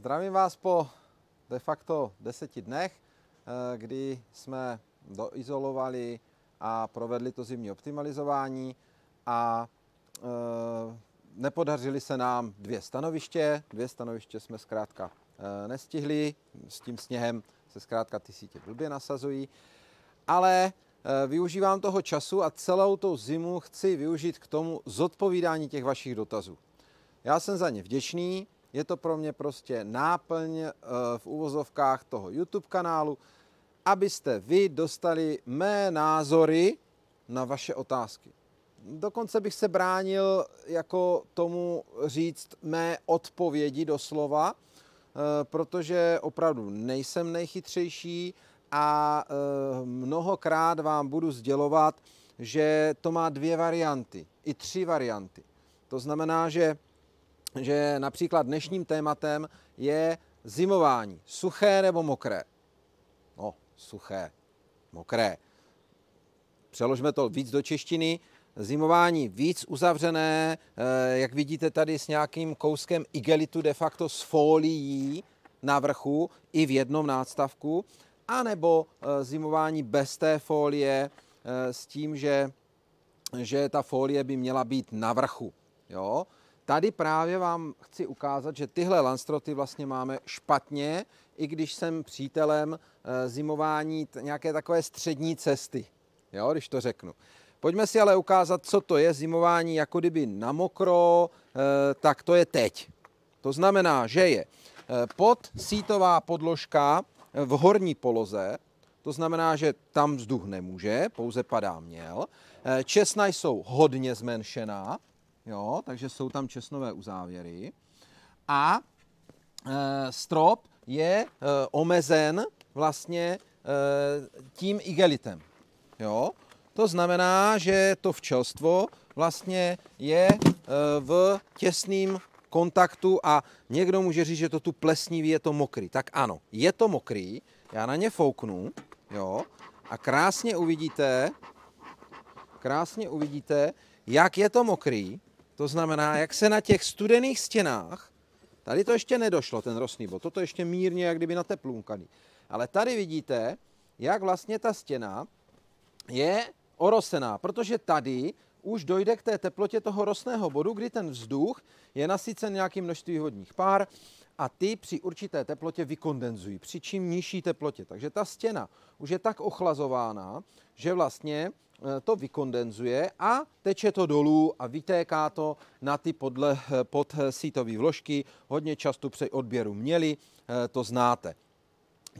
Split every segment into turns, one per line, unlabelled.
Zdravím vás po de facto deseti dnech, eh, kdy jsme doizolovali a provedli to zimní optimalizování a eh, nepodařili se nám dvě stanoviště. Dvě stanoviště jsme zkrátka eh, nestihli, s tím sněhem se zkrátka ty sítě blbě nasazují, ale využívám toho času a celou tu zimu chci využít k tomu zodpovídání těch vašich dotazů. Já jsem za ně vděčný, je to pro mě prostě náplň eh, v uvozovkách toho YouTube kanálu, abyste vy dostali mé názory na vaše otázky. Dokonce bych se bránil jako tomu říct mé odpovědi doslova, eh, protože opravdu nejsem nejchytřejší a eh, mnohokrát vám budu sdělovat, že to má dvě varianty, i tři varianty. To znamená, že že například dnešním tématem je zimování. Suché nebo mokré? No, suché, mokré. Přeložme to víc do češtiny. Zimování víc uzavřené, eh, jak vidíte tady s nějakým kouskem igelitu de facto s folií na vrchu i v jednom nástavku, anebo eh, zimování bez té folie eh, s tím, že, že ta folie by měla být na vrchu. Jo? Tady právě vám chci ukázat, že tyhle lanstroty vlastně máme špatně, i když jsem přítelem eh, zimování nějaké takové střední cesty, jo, když to řeknu. Pojďme si ale ukázat, co to je zimování jako kdyby na mokro, eh, tak to je teď. To znamená, že je eh, pod podložka v horní poloze, to znamená, že tam vzduch nemůže, pouze padá měl. Česna jsou hodně zmenšená, jo, takže jsou tam česnové uzávěry. A e, strop je e, omezen vlastně e, tím igelitem. Jo? To znamená, že to včelstvo vlastně je e, v těsným kontaktu a někdo může říct, že to tu plesnivý je to mokrý. Tak ano, je to mokrý, já na ně fouknu, jo, a krásně uvidíte, krásně uvidíte, jak je to mokrý, to znamená, jak se na těch studených stěnách, tady to ještě nedošlo, ten rostný bod, toto ještě mírně, jak kdyby teplunkaný. Ale tady vidíte, jak vlastně ta stěna je orosená, protože tady už dojde k té teplotě toho rostného bodu, kdy ten vzduch je nasycen nějakým množství vodních pár a ty při určité teplotě vykondenzují, při čím nižší teplotě. Takže ta stěna už je tak ochlazována, že vlastně Eh, to vykondenzuje a teče to dolů a vytéká to na ty podle, eh, pod eh, sítové vložky. Hodně často při odběru měli, to znáte.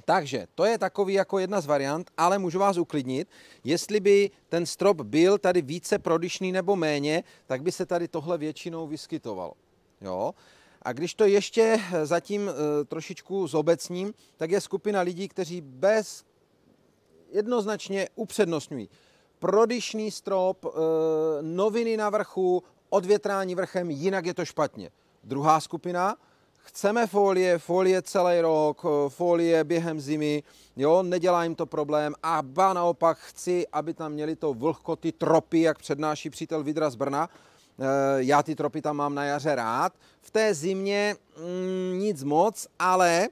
Takže to je takový jako jedna z variant, ale můžu vás uklidnit, jestli by ten strop byl tady více prodyšný nebo méně, tak by se tady tohle většinou vyskytovalo. Jo? A když to ještě zatím trošičku zobecním, tak je skupina lidí, kteří bez jednoznačně upřednostňují prodyšný strop, eh, noviny na vrchu, odvětrání vrchem, jinak je to špatně. Druhá skupina, chceme folie, folie celý rok, eh, folie během zimy, jo, nedělá jim to problém a ba naopak chci, aby tam měli to vlhko, ty tropy, jak přednáší přítel Vidra z Brna, eh, já ty tropy tam mám na jaře rád. V té zimě mm, nic moc, ale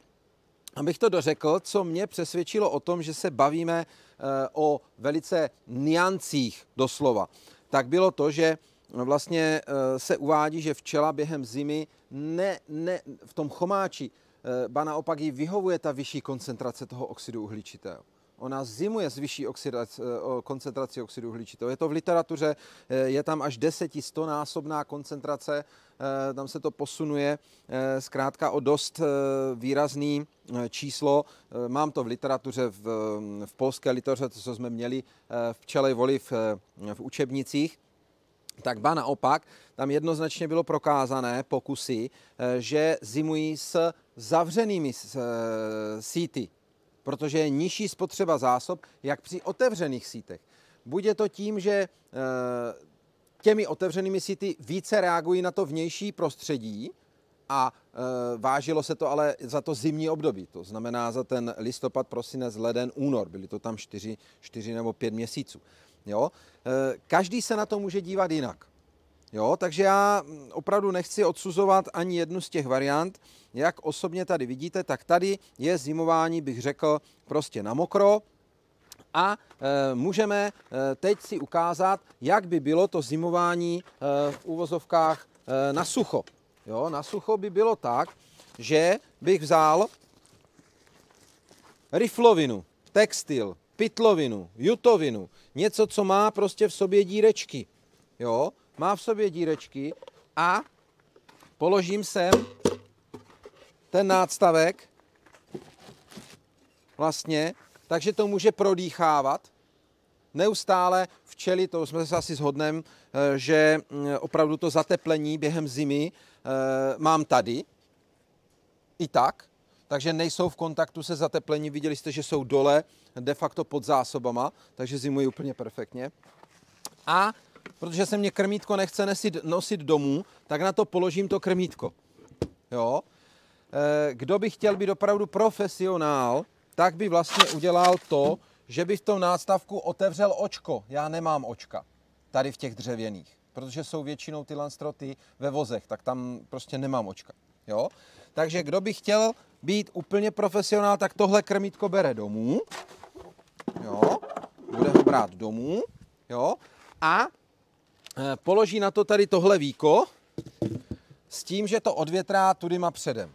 abych to dořekl, co mě přesvědčilo o tom, že se bavíme Eh, o velice niancích doslova, tak bylo to, že vlastně eh, se uvádí, že včela během zimy ne, ne, v tom chomáči, eh, ba naopak jí vyhovuje ta vyšší koncentrace toho oxidu uhličitého ona zimuje s vyšší oxidac, eh, koncentrací oxidu uhličitého. Je to v literatuře, eh, je tam až násobná koncentrace, eh, tam se to posunuje zkrátka o dost výrazný číslo. Mám to v literatuře, v, mm, v polské literatuře, to, co jsme měli v čele voli v, v učebnicích. Tak ba naopak, tam jednoznačně bylo prokázané pokusy, že zimují s zavřenými síty, protože je nižší spotřeba zásob, jak při otevřených sítech. Bude to tím, že eh, těmi otevřenými síty více reagují na to vnější prostředí a eh, vážilo se to ale za to zimní období, to znamená za ten listopad, prosinec, leden, únor, byly to tam čtyři čtyři nebo pět měsíců. Jo? Eh, každý se na to může dívat jinak. Jo, takže já mm, opravdu nechci odsuzovat ani jednu z těch variant. Jak osobně tady vidíte, tak tady je zimování, bych řekl, prostě na mokro. A e, můžeme e, teď si ukázat, jak by bylo to zimování e, v úvozovkách e, na sucho. Jo, na sucho by bylo tak, že bych vzal riflovinu, textil, pitlovinu, jutovinu, něco, co má prostě v sobě dírečky. Jo, má v sobě dírečky a položím sem ten nádstavek vlastně, takže to může prodýchávat neustále včely, to jsme se asi shodnem, eh, že mm, opravdu to zateplení během zimy eh, mám tady, i tak, takže nejsou v kontaktu se zateplením, viděli jste, že jsou dole de facto pod zásobama, takže zimují úplně perfektně. A protože se mě krmítko nechce nesit, nosit domů, tak na to položím to krmítko. Jo? Eh, kdo by chtěl být opravdu profesionál, tak by vlastně udělal to, že by v tom nástavku otevřel očko. Já nemám očka tady v těch dřevěných, protože jsou většinou ty lanstroty ve vozech, tak tam prostě nemám očka. Jo? Takže kdo by chtěl být úplně profesionál, tak tohle krmítko bere domů. Jo? Bude ho brát domů. Jo? A Eh, položí na to tady tohle víko s tím, že to odvětrá má předem.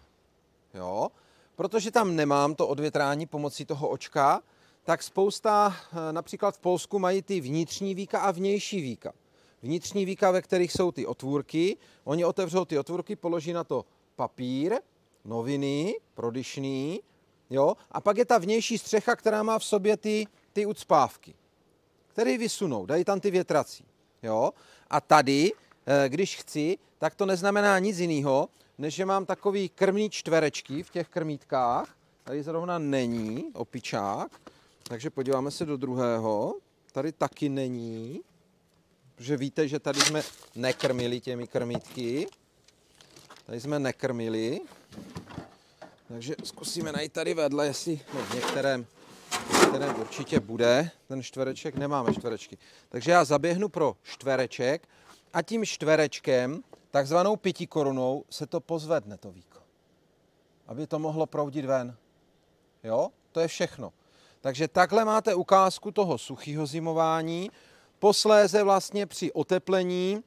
Jo? Protože tam nemám to odvětrání pomocí toho očka, tak spousta, eh, například v Polsku mají ty vnitřní víka a vnější víka. Vnitřní víka, ve kterých jsou ty otvůrky, oni otevřou ty otvůrky, položí na to papír, noviny, prodyšný, jo, a pak je ta vnější střecha, která má v sobě ty, ty ucpávky, které vysunou, dají tam ty větrací. Jo? A tady, eh, když chci, tak to neznamená nic jiného, než že mám takový krmní čtverečky v těch krmítkách. Tady zrovna není opičák, takže podíváme se do druhého. Tady taky není, protože víte, že tady jsme nekrmili těmi krmítky. Tady jsme nekrmili. Takže zkusíme najít tady vedle, jestli no, v některém kterém určitě bude ten čtvereček, nemáme čtverečky. Takže já zaběhnu pro čtvereček a tím čtverečkem, takzvanou pěti korunou, se to pozvedne to víko. Aby to mohlo proudit ven. Jo? To je všechno. Takže takhle máte ukázku toho suchého zimování. Posléze vlastně při oteplení,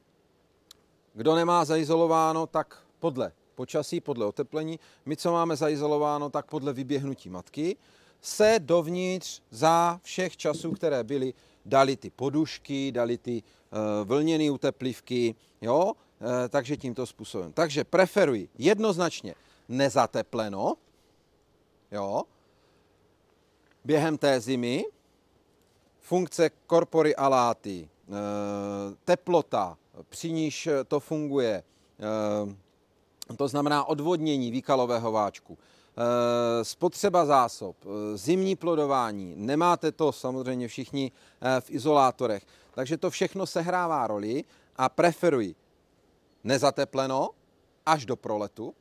kdo nemá zaizolováno, tak podle počasí, podle oteplení. My, co máme zaizolováno, tak podle vyběhnutí matky se dovnitř za všech časů, které byly, dali ty podušky, dali ty eh, vlněné uteplivky, jo, eh, takže tímto způsobem. Takže preferuji jednoznačně nezatepleno, jo, během té zimy, funkce korpory aláty, eh, teplota, při níž to funguje, to znamená odvodnění výkalového váčku, Eh, spotřeba zásob, eh, zimní plodování, nemáte to samozřejmě všichni eh, v izolátorech. Takže to všechno sehrává roli a preferuji nezatepleno až do proletu.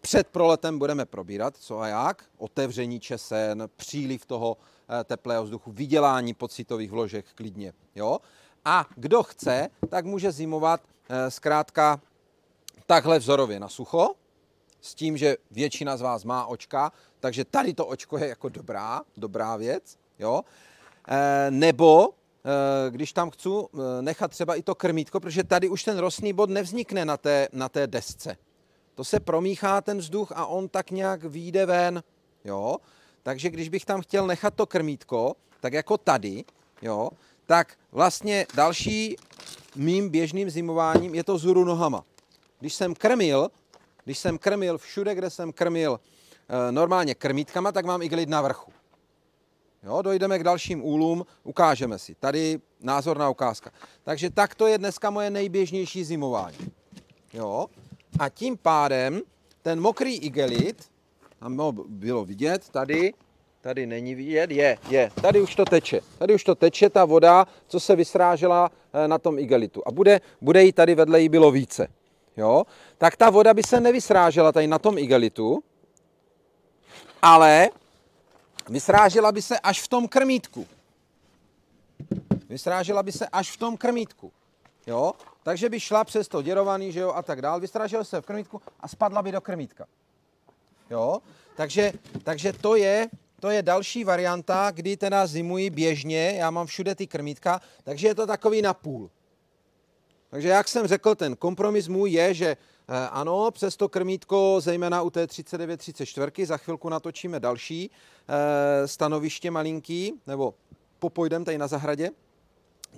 Před proletem budeme probírat, co a jak, otevření česen, příliv toho teplého vzduchu, vydělání pocitových vložek klidně. Jo? A kdo chce, tak může zimovat zkrátka takhle vzorově na sucho, s tím, že většina z vás má očka, takže tady to očko je jako dobrá, dobrá věc, jo. E, nebo e, když tam chci eh, nechat třeba i to krmítko, protože tady už ten rostný bod nevznikne na té, na té desce. To se promíchá ten vzduch a on tak nějak vyjde ven, jo. Takže když bych tam chtěl nechat to krmítko, tak jako tady, jo, tak vlastně další mým běžným zimováním je to zuru nohama. Když jsem krmil, když jsem krmil všude, kde jsem krmil eh, normálně krmítkama, tak mám iglid na vrchu. Jo, dojdeme k dalším úlům, ukážeme si. Tady názorná ukázka. Takže tak to je dneska moje nejběžnější zimování. Jo? A tím pádem ten mokrý igelit, tam bylo vidět, tady, tady není vidět, je, je, tady už to teče. Tady už to teče ta voda, co se vysrážela eh, na tom igelitu. A bude, bude jí tady vedle jí bylo více jo, tak ta voda by se nevysrážela tady na tom igelitu, ale vysrážela by se až v tom krmítku. Vysrážela by se až v tom krmítku. Jo? Takže by šla přes to děrovaný, že jo, a tak dál, vystrážela se v krmítku a spadla by do krmítka. Jo? Takže, takže to, je, to je další varianta, kdy teda zimují běžně, já mám všude ty krmítka, takže je to takový napůl. Takže jak jsem řekl, ten kompromis můj je, že eh, ano, přes to krmítko, zejména u té 39-34, za chvilku natočíme další eh, stanoviště malinký, nebo popojdem tady na zahradě,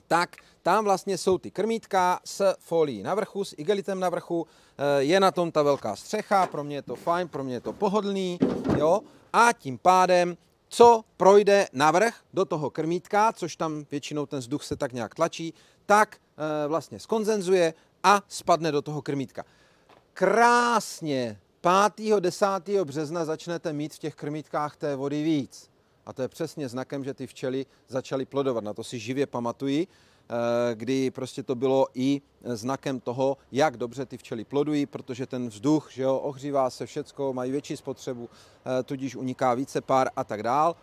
tak tam vlastně jsou ty krmítka s folií na vrchu, s igelitem na vrchu, eh, je na tom ta velká střecha, pro mě je to fajn, pro mě je to pohodlný, jo, a tím pádem co projde navrh do toho krmítka, což tam většinou ten vzduch se tak nějak tlačí, tak eh, vlastně skonzenzuje a spadne do toho krmítka. Krásně 5. 10. března začnete mít v těch krmítkách té vody víc. A to je přesně znakem, že ty včely začaly plodovat. Na to si živě pamatuji. Eh, kdy prostě to bylo i eh, znakem toho, jak dobře ty včely plodují, protože ten vzduch, že jo, ohřívá se všecko, mají větší spotřebu, eh, tudíž uniká více pár a tak dál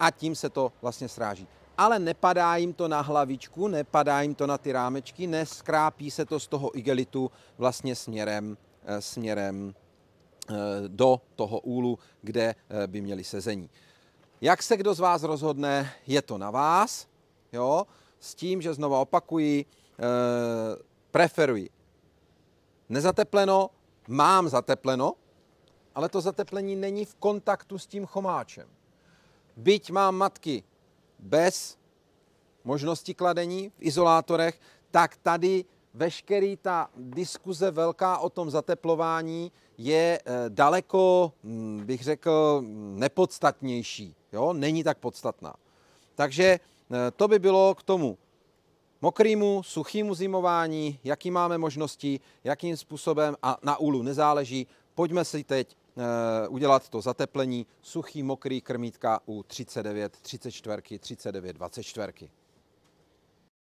a tím se to vlastně sráží. Ale nepadá jim to na hlavičku, nepadá jim to na ty rámečky, neskrápí se to z toho igelitu vlastně směrem, směrem do toho úlu, kde by měli sezení. Jak se kdo z vás rozhodne, je to na vás. Jo? s tím, že znova opakuji, eh, preferuji nezatepleno, mám zatepleno, ale to zateplení není v kontaktu s tím chomáčem. Byť mám matky bez možnosti kladení v izolátorech, tak tady veškerý ta diskuze velká o tom zateplování je eh, daleko, hm, bych řekl, nepodstatnější. Jo? Není tak podstatná. Takže Eh, to by bylo k tomu mokrýmu, suchýmu zimování, jaký máme možnosti, jakým způsobem a na úlu nezáleží. Pojďme si teď eh, udělat to zateplení suchý, mokrý krmítka u 39, 34, 39, 24.